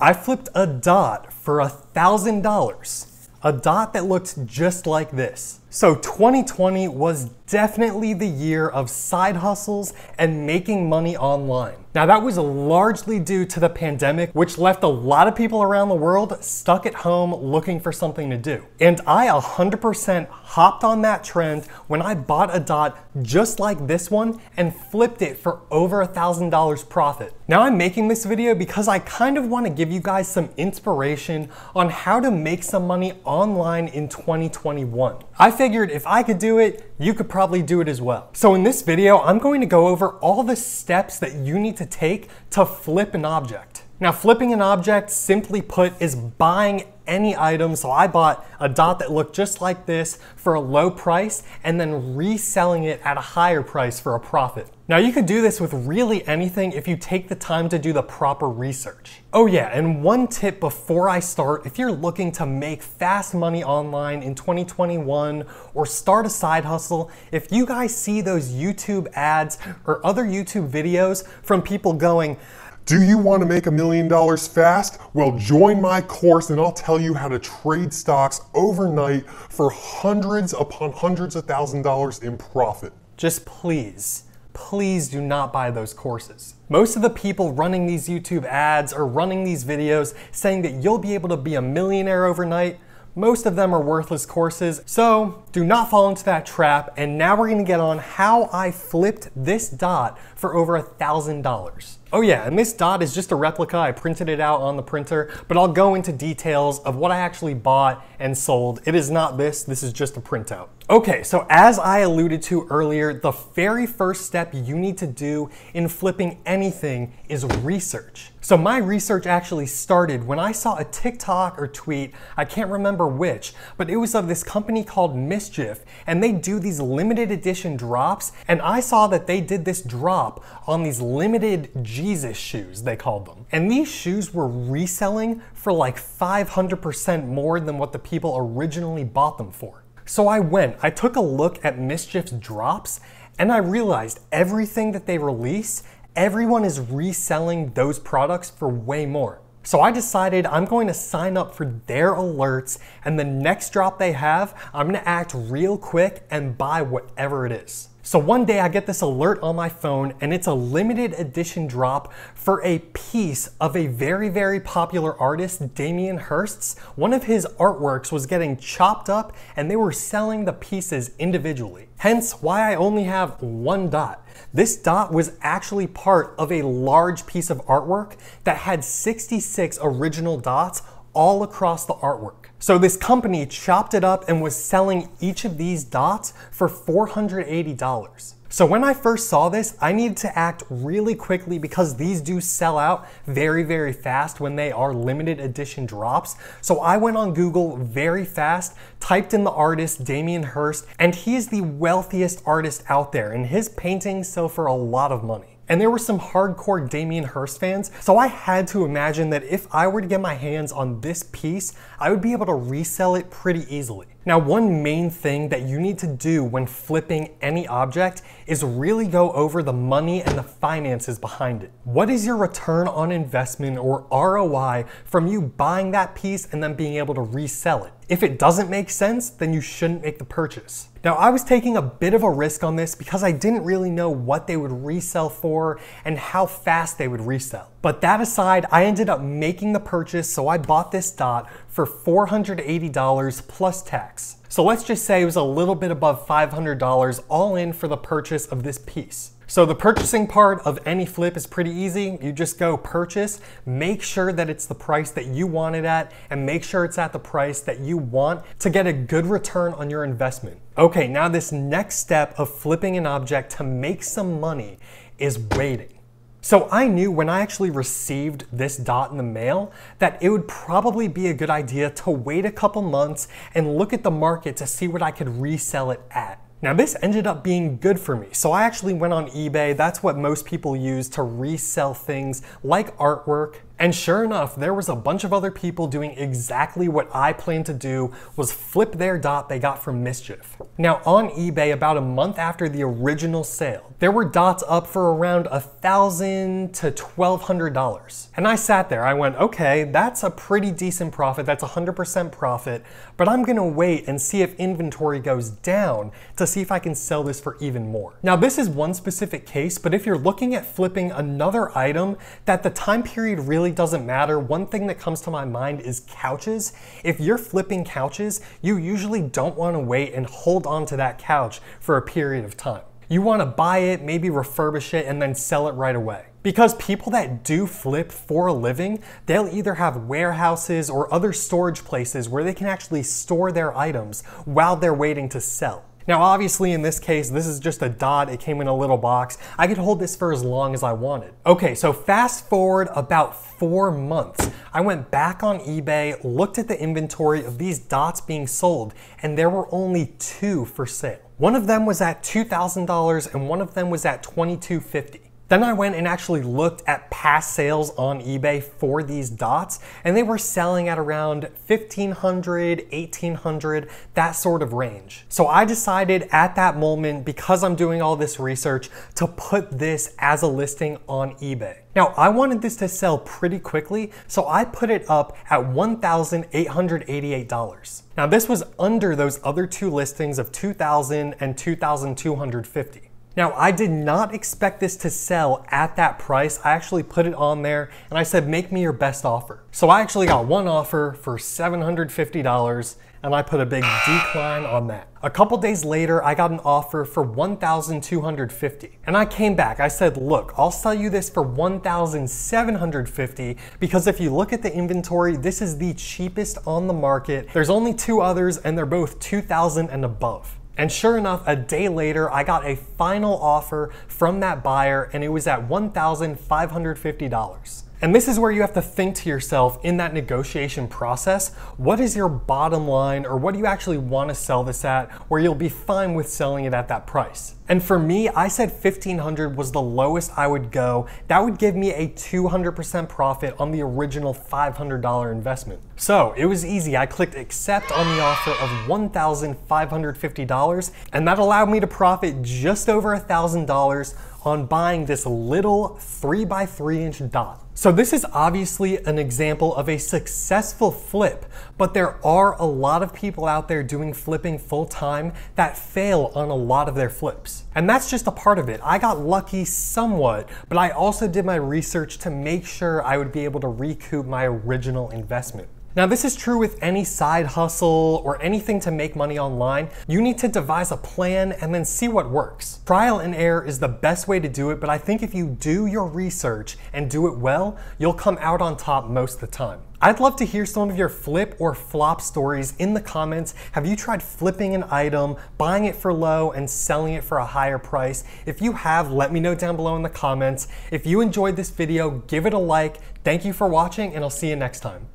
I flipped a dot for a $1,000. A dot that looked just like this. So 2020 was definitely the year of side hustles and making money online. Now that was largely due to the pandemic, which left a lot of people around the world stuck at home looking for something to do. And I 100% hopped on that trend when I bought a dot just like this one and flipped it for over a $1,000 profit. Now I'm making this video because I kind of wanna give you guys some inspiration on how to make some money online in 2021. I figured if I could do it, you could probably do it as well. So in this video, I'm going to go over all the steps that you need to take to flip an object. Now flipping an object, simply put, is buying any item. So I bought a dot that looked just like this for a low price and then reselling it at a higher price for a profit. Now you could do this with really anything if you take the time to do the proper research. Oh yeah, and one tip before I start, if you're looking to make fast money online in 2021 or start a side hustle, if you guys see those YouTube ads or other YouTube videos from people going, do you want to make a million dollars fast? Well, join my course and I'll tell you how to trade stocks overnight for hundreds upon hundreds of thousand dollars in profit. Just please, please do not buy those courses. Most of the people running these YouTube ads or running these videos saying that you'll be able to be a millionaire overnight, most of them are worthless courses, so do not fall into that trap. And now we're gonna get on how I flipped this dot for over a $1,000. Oh yeah, and this dot is just a replica. I printed it out on the printer, but I'll go into details of what I actually bought and sold. It is not this, this is just a printout. Okay, so as I alluded to earlier, the very first step you need to do in flipping anything is research. So my research actually started when I saw a TikTok or tweet, I can't remember which, but it was of this company called Mischief, and they do these limited edition drops, and I saw that they did this drop on these limited Jesus shoes, they called them. And these shoes were reselling for like 500% more than what the people originally bought them for. So I went, I took a look at Mischief's drops, and I realized everything that they release, everyone is reselling those products for way more. So I decided I'm going to sign up for their alerts, and the next drop they have, I'm gonna act real quick and buy whatever it is. So one day I get this alert on my phone and it's a limited edition drop for a piece of a very, very popular artist, Damien Hirst's. One of his artworks was getting chopped up and they were selling the pieces individually. Hence why I only have one dot. This dot was actually part of a large piece of artwork that had 66 original dots all across the artwork. So this company chopped it up and was selling each of these dots for $480. So when I first saw this, I needed to act really quickly because these do sell out very, very fast when they are limited edition drops. So I went on Google very fast, typed in the artist Damien Hirst, and he is the wealthiest artist out there and his paintings sell for a lot of money. And there were some hardcore Damien Hirst fans, so I had to imagine that if I were to get my hands on this piece, I would be able to resell it pretty easily. Now, one main thing that you need to do when flipping any object is really go over the money and the finances behind it. What is your return on investment or ROI from you buying that piece and then being able to resell it? If it doesn't make sense, then you shouldn't make the purchase. Now, I was taking a bit of a risk on this because I didn't really know what they would resell for and how fast they would resell. But that aside, I ended up making the purchase, so I bought this dot for $480 plus tax. So let's just say it was a little bit above $500 all in for the purchase of this piece. So the purchasing part of any flip is pretty easy. You just go purchase, make sure that it's the price that you want it at, and make sure it's at the price that you want to get a good return on your investment. Okay, now this next step of flipping an object to make some money is waiting. So I knew when I actually received this dot in the mail that it would probably be a good idea to wait a couple months and look at the market to see what I could resell it at. Now this ended up being good for me. So I actually went on eBay. That's what most people use to resell things like artwork and sure enough, there was a bunch of other people doing exactly what I planned to do was flip their dot they got from Mischief. Now on eBay, about a month after the original sale, there were dots up for around a thousand to $1,200. And I sat there, I went, okay, that's a pretty decent profit, that's a 100% profit, but I'm gonna wait and see if inventory goes down to see if I can sell this for even more. Now this is one specific case, but if you're looking at flipping another item that the time period really really doesn't matter. One thing that comes to my mind is couches. If you're flipping couches, you usually don't want to wait and hold on to that couch for a period of time. You want to buy it, maybe refurbish it, and then sell it right away. Because people that do flip for a living, they'll either have warehouses or other storage places where they can actually store their items while they're waiting to sell. Now obviously in this case, this is just a dot, it came in a little box. I could hold this for as long as I wanted. Okay, so fast forward about four months. I went back on eBay, looked at the inventory of these dots being sold, and there were only two for sale. One of them was at $2,000 and one of them was at $2,250. Then I went and actually looked at past sales on eBay for these dots, and they were selling at around 1500, 1800, that sort of range. So I decided at that moment, because I'm doing all this research, to put this as a listing on eBay. Now, I wanted this to sell pretty quickly, so I put it up at $1,888. Now, this was under those other two listings of 2,000 and 2,250. Now, I did not expect this to sell at that price. I actually put it on there and I said, make me your best offer. So I actually got one offer for $750 and I put a big decline on that. A couple days later, I got an offer for 1,250 and I came back. I said, look, I'll sell you this for 1,750 because if you look at the inventory, this is the cheapest on the market. There's only two others and they're both 2,000 and above. And sure enough, a day later, I got a final offer from that buyer and it was at $1,550. And this is where you have to think to yourself in that negotiation process, what is your bottom line or what do you actually want to sell this at where you'll be fine with selling it at that price? And for me, I said 1500 was the lowest I would go. That would give me a 200% profit on the original $500 investment. So it was easy. I clicked accept on the offer of $1,550 and that allowed me to profit just over $1,000 on buying this little three by three inch dot. So this is obviously an example of a successful flip, but there are a lot of people out there doing flipping full time that fail on a lot of their flips. And that's just a part of it. I got lucky somewhat, but I also did my research to make sure I would be able to recoup my original investment. Now, this is true with any side hustle or anything to make money online. You need to devise a plan and then see what works. Trial and error is the best way to do it, but I think if you do your research and do it well, you'll come out on top most of the time. I'd love to hear some of your flip or flop stories in the comments. Have you tried flipping an item, buying it for low, and selling it for a higher price? If you have, let me know down below in the comments. If you enjoyed this video, give it a like. Thank you for watching, and I'll see you next time.